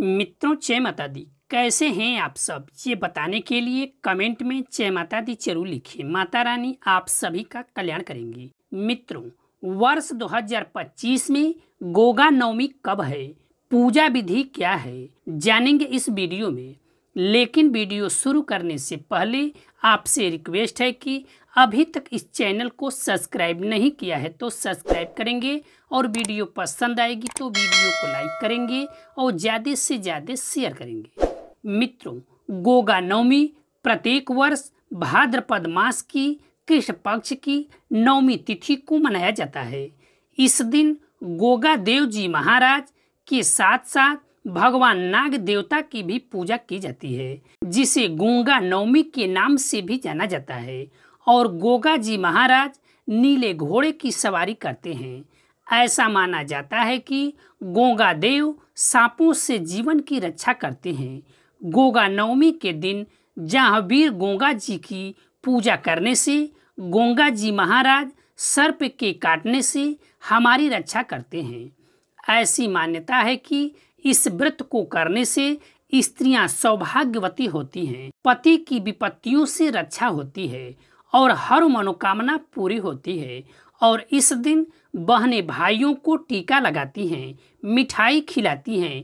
मित्रों जय माता दी कैसे हैं आप सब ये बताने के लिए कमेंट में जय माता दी जरूर लिखिए माता रानी आप सभी का कल्याण करेंगी मित्रों वर्ष 2025 में गोगा नवमी कब है पूजा विधि क्या है जानेंगे इस वीडियो में लेकिन वीडियो शुरू करने से पहले आपसे रिक्वेस्ट है कि अभी तक इस चैनल को सब्सक्राइब नहीं किया है तो सब्सक्राइब करेंगे और वीडियो पसंद आएगी तो वीडियो को लाइक करेंगे और ज़्यादा से ज़्यादा शेयर करेंगे मित्रों गोगा नवमी प्रत्येक वर्ष भाद्रपद मास की कृष्ण पक्ष की नवमी तिथि को मनाया जाता है इस दिन गोगा देव जी महाराज के साथ साथ भगवान नाग देवता की भी पूजा की जाती है जिसे गूंगा नवमी के नाम से भी जाना जाता है और गोगा जी महाराज नीले घोड़े की सवारी करते हैं ऐसा माना जाता है कि गोगा देव सांपों से जीवन की रक्षा करते हैं गोगा नवमी के दिन जहाँवीर गोगा जी की पूजा करने से गोगा जी महाराज सर्प के काटने से हमारी रक्षा करते हैं ऐसी मान्यता है कि इस व्रत को करने से स्त्रियां सौभाग्यवती होती हैं पति की विपत्तियों से रक्षा होती है और हर मनोकामना पूरी होती है और इस दिन बहने भाइयों को टीका लगाती हैं मिठाई खिलाती हैं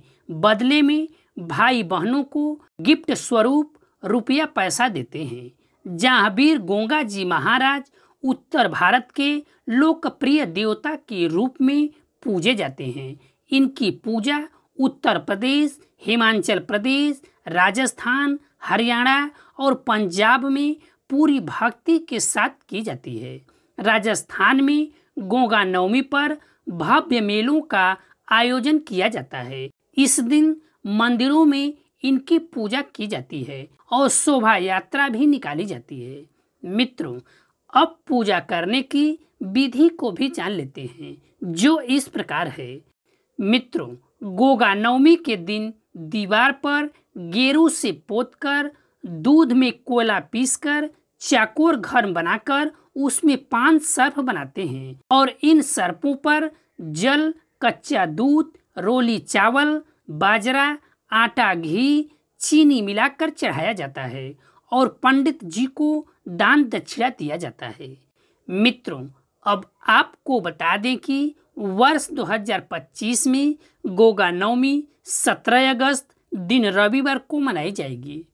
बदले में भाई बहनों को गिफ्ट स्वरूप रुपया पैसा देते हैं जहाँवीर गोंगा जी महाराज उत्तर भारत के लोकप्रिय देवता के रूप में पूजे जाते हैं इनकी पूजा उत्तर प्रदेश हिमाचल प्रदेश राजस्थान हरियाणा और पंजाब में पूरी भक्ति के साथ की जाती है राजस्थान में गोगा नवमी पर भव्य मेलों का आयोजन किया जाता है इस दिन मंदिरों में इनकी पूजा की जाती है और शोभा यात्रा भी निकाली जाती है मित्रों अब पूजा करने की विधि को भी जान लेते हैं जो इस प्रकार है मित्रों गोगा नवमी के दिन दीवार पर गेरू से पोतकर दूध में पीस पीसकर चाकोर घर बनाकर उसमें पांच सर्फ बनाते हैं और इन सर्पों पर जल कच्चा दूध रोली चावल बाजरा आटा घी चीनी मिलाकर चढ़ाया जाता है और पंडित जी को दान दक्षिणा दिया जाता है मित्रों अब आपको बता दें कि वर्ष 2025 में गोगा नवमी 17 अगस्त दिन रविवार को मनाई जाएगी